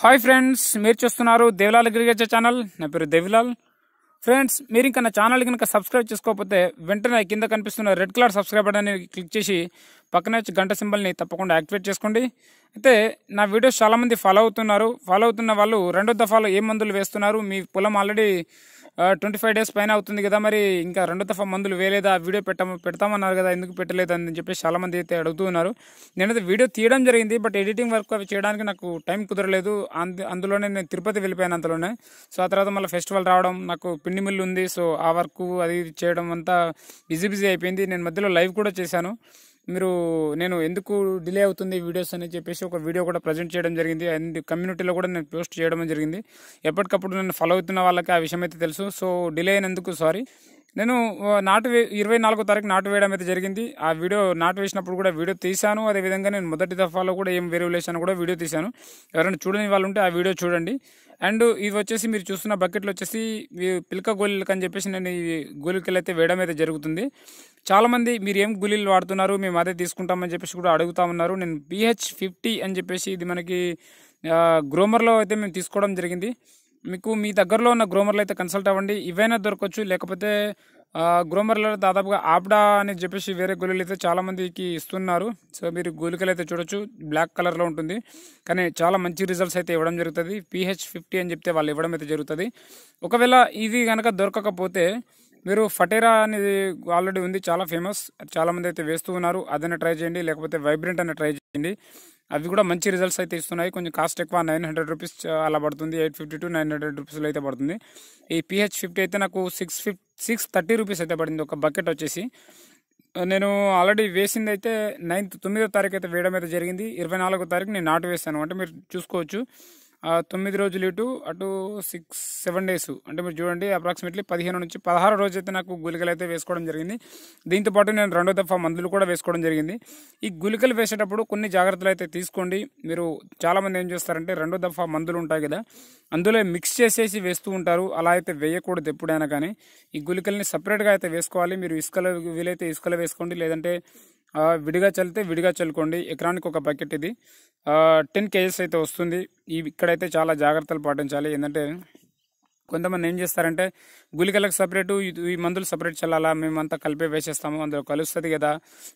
hi friends మీరు చూస్తున్నారు దేవలాల్ agriculture channel నా పేరు దేవిలాల్ ఫ్రెండ్స్ మీరు ఇంకా నా ఛానల్ కనుక సబ్స్క్రైబ్ చేసుకోకపోతే వెంటనే కింద కనిపిస్తున్న red colour subscribe button click చేసి పక్కన వచ్చి గంట సింబల్ని తప్పకుండా యాక్టివేట్ చేసుకోండి అయితే నా వీడియోస్ చాలామంది ఫాలో అవుతున్నారు ఫాలో అవుతున్న వాళ్ళు రెండో దఫాలో ఏ మందులు వేస్తున్నారు మీ పొలం ఆల్రెడీ ట్వంటీ ఫైవ్ డేస్ పైన అవుతుంది కదా మరి ఇంకా రెండో దఫా మందులు వేయలేదా ఆ వీడియో పెట్ట పెడతామన్నారు కదా ఎందుకు పెట్టలేదు అని చెప్పి చాలామంది అయితే అడుగుతూ ఉన్నారు నేనైతే వీడియో తీయడం జరిగింది బట్ ఎడిటింగ్ వర్క్ అవి చేయడానికి నాకు టైం కుదరలేదు అందులోనే నేను తిరుపతి వెళ్ళిపోయాను అంతలోనే సో ఆ తర్వాత మళ్ళీ ఫెస్టివల్ రావడం నాకు పిండి మిల్లు ఉంది సో ఆ వర్క్ అది చేయడం అంతా బిజీ బిజీ అయిపోయింది నేను మధ్యలో లైవ్ కూడా చేశాను మీరు నేను ఎందుకు డిలే అవుతుంది వీడియోస్ అని చెప్పేసి ఒక వీడియో కూడా ప్రజెంట్ చేయడం జరిగింది అండ్ కమ్యూనిటీలో కూడా నేను పోస్ట్ చేయడం జరిగింది ఎప్పటికప్పుడు నన్ను ఫాలో అవుతున్న వాళ్ళకి ఆ విషయం అయితే తెలుసు సో డిలే అయినందుకు సారీ నేను నాటు వే ఇరవై నాలుగో తారీఖు నాటు వేయడం అయితే జరిగింది ఆ వీడియో నాటు వేసినప్పుడు కూడా వీడియో తీశాను అదేవిధంగా నేను మొదటి దఫాలో కూడా ఏం వేసాను కూడా వీడియో తీశాను ఎవరైనా చూడని వాళ్ళు ఉంటే ఆ వీడియో చూడండి అండ్ ఇది వచ్చేసి మీరు చూస్తున్న బకెట్లు వచ్చేసి పిలక గోళీలకు అని చెప్పేసి నేను ఈ గోలికలు అయితే వేయడం అయితే జరుగుతుంది చాలామంది మీరు ఏం గులీలు వాడుతున్నారు మేము అదే తీసుకుంటామని చెప్పేసి కూడా అడుగుతా ఉన్నారు నేను పిహెచ్ ఫిఫ్టీ అని చెప్పేసి ఇది మనకి గ్రోమర్లో అయితే మేము తీసుకోవడం జరిగింది మీకు మీ దగ్గరలో ఉన్న గ్రోమర్లు అయితే కన్సల్ట్ అవ్వండి ఇవైనా దొరకవచ్చు లేకపోతే గ్రోమర్లో దాదాపుగా ఆపడా అని చెప్పేసి వేరే గోళీలు అయితే చాలామందికి ఇస్తున్నారు సో మీరు గోలికలు అయితే చూడొచ్చు బ్లాక్ కలర్లో ఉంటుంది కానీ చాలా మంచి రిజల్ట్స్ అయితే ఇవ్వడం జరుగుతుంది పిహెచ్ ఫిఫ్టీ అని చెప్తే వాళ్ళు ఇవ్వడం అయితే జరుగుతుంది ఒకవేళ ఇది కనుక దొరకకపోతే మీరు ఫటేరా అనేది ఆల్రెడీ ఉంది చాలా ఫేమస్ చాలామంది అయితే వేస్తూ ఉన్నారు అదైనా ట్రై చేయండి లేకపోతే వైబ్రెంట్ అని ట్రై చేయండి అవి కూడా మంచి రిజల్ట్స్ అయితే ఇస్తున్నాయి కొంచెం కాస్ట్ ఎక్కువ నైన్ హండ్రెడ్ రూపీస్ అలా పడుతుంది eight fifty to nine hundred రూపీస్లో అయితే పడుతుంది ఈ పిహెచ్ ఫిఫ్టీ అయితే నాకు six fifty six thirty rupees అయితే పడింది ఒక బకెట్ వచ్చేసి నేను ఆల్రెడీ వేసింది అయితే నైన్త్ తొమ్మిదో తారీఖు అయితే వేయడం అయితే జరిగింది ఇరవై నాలుగో తారీఖు నేను నాటు వేస్తాను అంటే మీరు చూసుకోవచ్చు తొమ్మిది రోజులు ఇటు అటు సిక్స్ సెవెన్ డేస్ అంటే మీరు చూడండి అప్రాక్సిమేట్లీ పదిహేను నుంచి పదహారు రోజు అయితే నాకు గుళికలు అయితే వేసుకోవడం జరిగింది దీంతోపాటు నేను రెండో దఫా మందులు కూడా వేసుకోవడం జరిగింది ఈ గుళికలు వేసేటప్పుడు కొన్ని జాగ్రత్తలు అయితే తీసుకోండి మీరు చాలామంది ఏం చేస్తారంటే రెండో దఫా మందులు ఉంటాయి కదా అందులో మిక్స్ చేసేసి వేస్తూ ఉంటారు అలా అయితే వేయకూడదు ఎప్పుడైనా కానీ ఈ గులికల్ని సపరేట్గా అయితే వేసుకోవాలి మీరు ఇసుకలు వీలైతే ఇసుకలో వేసుకోండి లేదంటే విడిగా చల్లితే విడిగా చల్లుకోండి ఎకరానికి ఒక బకెట్ ఇది టెన్ కేజెస్ అయితే వస్తుంది ఇవి ఇక్కడైతే చాలా జాగ్రత్తలు పాటించాలి ఏంటంటే కొంతమంది ఏం చేస్తారంటే గుళికలకు సపరేటు ఈ మందులు సపరేట్ చల్లాలా మేమంతా కలిపే వేసేస్తాము అందులో కలుస్తుంది కదా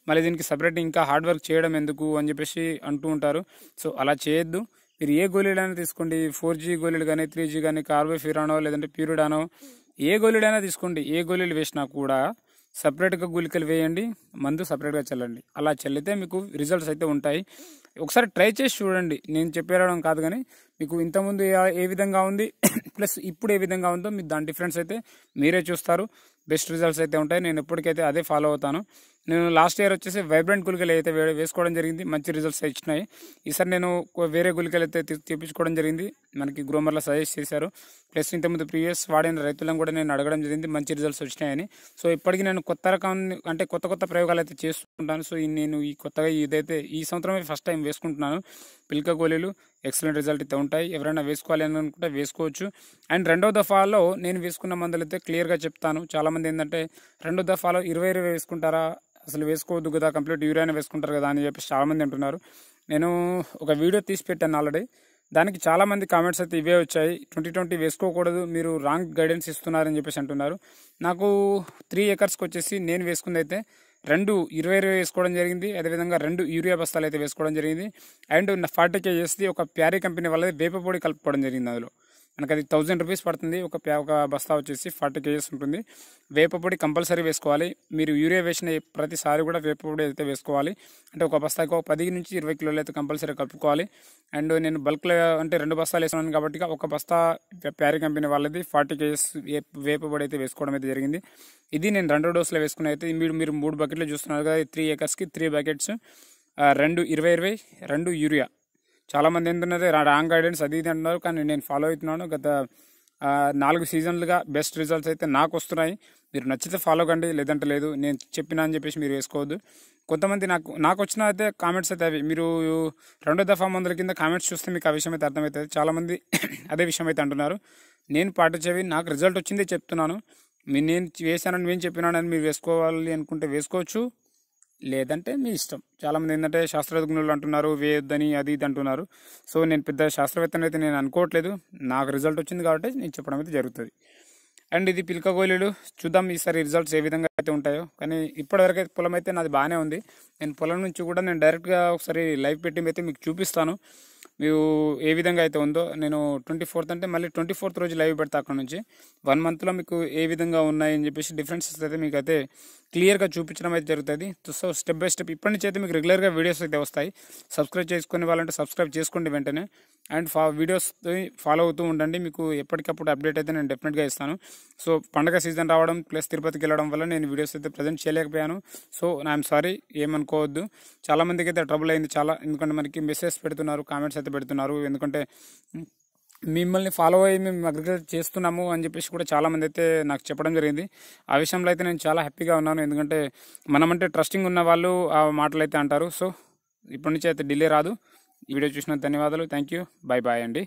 మళ్ళీ దీనికి సపరేట్ ఇంకా హార్డ్ వర్క్ చేయడం ఎందుకు అని చెప్పేసి అంటూ ఉంటారు సో అలా చేయొద్దు మీరు ఏ గోళీలైనా తీసుకోండి ఫోర్ జీ గోళీలు కానీ త్రీ జీ కానీ కార్బోఫిరానో లేదంటే ప్యూరిడానో ఏ గోళీడైనా తీసుకోండి ఏ గోళీలు వేసినా కూడా సపరేట్గా గుళికలు వేయండి మందు సపరేట్గా చల్లండి అలా చల్లితే మీకు రిజల్ట్స్ అయితే ఉంటాయి ఒకసారి ట్రై చేసి చూడండి నేను చెప్పేరడం కాదు కానీ మీకు ఇంతకుముందు ఏ విధంగా ఉంది ప్లస్ ఇప్పుడు ఏ విధంగా ఉందో మీకు దాని డిఫరెన్స్ అయితే మీరే చూస్తారు బెస్ట్ రిజల్ట్స్ అయితే ఉంటాయి నేను ఎప్పటికైతే అదే ఫాలో అవుతాను నేను లాస్ట్ ఇయర్ వచ్చేసి వైబ్రెంట్ గులికలు అయితే వేసుకోవడం జరిగింది మంచి రిజల్ట్స్ ఇచ్చినాయి ఈసారి నేను వేరే గులికలు అయితే తెప్పించుకోవడం జరిగింది మనకి గ్రోమర్లో సజెస్ట్ చేశారు ప్లస్ ఇంతకుముందు ప్రీవియస్ వాడిన రైతులను కూడా నేను అడగడం జరిగింది మంచి రిజల్ట్స్ వచ్చినాయని సో ఇప్పటికీ నేను కొత్త రకం అంటే కొత్త కొత్త ప్రయోగాలు అయితే చేస్తుంటాను సో నేను ఈ కొత్తగా ఇదైతే ఈ సంవత్సరమే ఫస్ట్ టైం వేసుకుంటున్నాను పిల్క గోళీలు ఎక్సలెంట్ రిజల్ట్ అయితే ఉంటాయి ఎవరైనా వేసుకోవాలి అని అనుకుంటే వేసుకోవచ్చు అండ్ రెండో దఫాలో నేను వేసుకున్న మందులు అయితే క్లియర్గా చెప్తాను చాలామంది ఏంటంటే రెండో దఫాలో ఇరవై ఇరవై వేసుకుంటారా అసలు వేసుకోవద్దు కదా కంప్లీట్ యూరియా వేసుకుంటారు కదా అని చెప్పి చాలామంది అంటున్నారు నేను ఒక వీడియో తీసి పెట్టాను ఆల్రెడీ దానికి చాలామంది కామెంట్స్ అయితే ఇవే వచ్చాయి ట్వంటీ ట్వంటీ వేసుకోకూడదు మీరు రాంగ్ గైడెన్స్ ఇస్తున్నారని చెప్పేసి అంటున్నారు నాకు త్రీ ఏకర్స్కి వచ్చేసి నేను వేసుకుంది అయితే రెండు ఇరవై ఇరవై వేసుకోవడం జరిగింది అదేవిధంగా రెండు యూరియా బస్తాలు అయితే వేసుకోవడం జరిగింది అండ్ ఫార్టీ వేసి ఒక ప్యారీ కంపెనీ వల్ల వేప పొడి కలుపుకోవడం జరిగింది అందులో మనకు అది థౌజండ్ రూపీస్ పడుతుంది ఒక ఒక బస్తా వచ్చేసి ఫార్టీ కేజీస్ ఉంటుంది వేపపొడి కంపల్సరీ వేసుకోవాలి మీరు యూరియా వేసిన ప్రతిసారి కూడా వేపపొడి అయితే వేసుకోవాలి అంటే ఒక బస్తాకి ఒక పది నుంచి ఇరవై కిలోలు అయితే కంపల్సరీ కలుపుకోవాలి అండ్ నేను బల్క్లో అంటే రెండు బస్తాలు వేసుకున్నాను కాబట్టి ఒక బస్తా ప్యారీ కంపెనీ వాళ్ళది ఫార్టీ కేజీస్ వేపపొడి అయితే వేసుకోవడం అయితే జరిగింది ఇది నేను రెండు డోసులు వేసుకుని అయితే మీరు మీరు మూడు బకెట్లు చూస్తున్నారు కదా త్రీ ఏకర్స్కి త్రీ బకెట్స్ రెండు ఇరవై ఇరవై రెండు యూరియా చాలామంది ఏంటన్నారు రాంగ్ గైడెన్స్ అది ఇది అంటున్నారు కానీ నేను ఫాలో అవుతున్నాను గత నాలుగు సీజన్లుగా బెస్ట్ రిజల్ట్స్ అయితే నాకు వస్తున్నాయి మీరు నచ్చితే ఫాలో కండి లేదంటే లేదు నేను చెప్పినా అని చెప్పేసి మీరు వేసుకోవద్దు కొంతమంది నాకు నాకు వచ్చిన అయితే కామెంట్స్ అయితే అవి మీరు రెండో దఫా మందుల కింద కామెంట్స్ చూస్తే మీకు ఆ విషయం అయితే అర్థమవుతుంది చాలామంది అదే విషయం అయితే అంటున్నారు నేను పాటించేవి నాకు రిజల్ట్ వచ్చింది చెప్తున్నాను నేను వేశానని నేను చెప్పినానని మీరు వేసుకోవాలి అనుకుంటే వేసుకోవచ్చు లేదంటే మీ ఇష్టం చాలామంది ఏంటంటే శాస్త్రజ్ఞులు అంటున్నారు వేయొద్దని అది ఇది అంటున్నారు సో నేను పెద్ద శాస్త్రవేత్తను అయితే నేను అనుకోవట్లేదు నాకు రిజల్ట్ వచ్చింది కాబట్టి నేను చెప్పడం అయితే జరుగుతుంది అండ్ ఇది పిలక గోళీలు చూద్దాం ఈసారి రిజల్ట్స్ ఏ విధంగా అయితే ఉంటాయో కానీ ఇప్పటివరకు అయితే పొలం అయితే నాది బాగానే ఉంది నేను పొలం నుంచి కూడా నేను డైరెక్ట్గా ఒకసారి లైవ్ పెట్టి అయితే మీకు చూపిస్తాను మీరు ఏ విధంగా అయితే ఉందో నేను ట్వంటీ ఫోర్త్ అంటే మళ్ళీ ట్వంటీ ఫోర్త్ రోజు లైవ్ పెడతా అక్కడ నుంచి వన్ మంత్లో మీకు ఏ విధంగా ఉన్నాయని చెప్పేసి డిఫరెన్సెస్ అయితే మీకు అయితే క్లియర్గా చూపించడం అయితే జరుగుతుంది సో స్టెప్ బై స్టెప్ ఇప్పటి నుంచి అయితే మీకు రెగ్యులర్గా వీడియోస్ అయితే వస్తాయి సబ్స్క్రైబ్ చేసుకునే వాళ్ళంటే సబ్స్క్రైబ్ చేసుకోండి వెంటనే అండ్ ఫా వీడియోస్ ఫాలో అవుతూ ఉండండి మీకు ఎప్పటికప్పుడు అప్డేట్ అయితే నేను డెఫినెట్గా ఇస్తాను సో పండగ సీజన్ రావడం ప్లస్ తిరుపతికి వెళ్ళడం వల్ల నేను వీడియోస్ అయితే ప్రజెంట్ చేయలేకపోయాను సో ఐఎమ్ సారీ ఏమనుకోవద్దు చాలామందికి అయితే ట్రబుల్ అయింది చాలా ఎందుకంటే మనకి మెసేజ్ పెడుతున్నారు కామెంట్స్ కామెంట్స్ అయితే పెడుతున్నారు ఎందుకంటే మిమ్మల్ని ఫాలో అయ్యి మేము అగ్రికల్చర్ చేస్తున్నాము అని చెప్పేసి కూడా చాలామంది అయితే నాకు చెప్పడం జరిగింది ఆ విషయంలో అయితే నేను చాలా హ్యాపీగా ఉన్నాను ఎందుకంటే మనమంటే ట్రస్టింగ్ ఉన్న వాళ్ళు ఆ మాటలు అయితే అంటారు సో ఇప్పటి నుంచి అయితే డిలే రాదు వీడియో చూసిన ధన్యవాదాలు థ్యాంక్ యూ బాయ్ బాయ్ అండి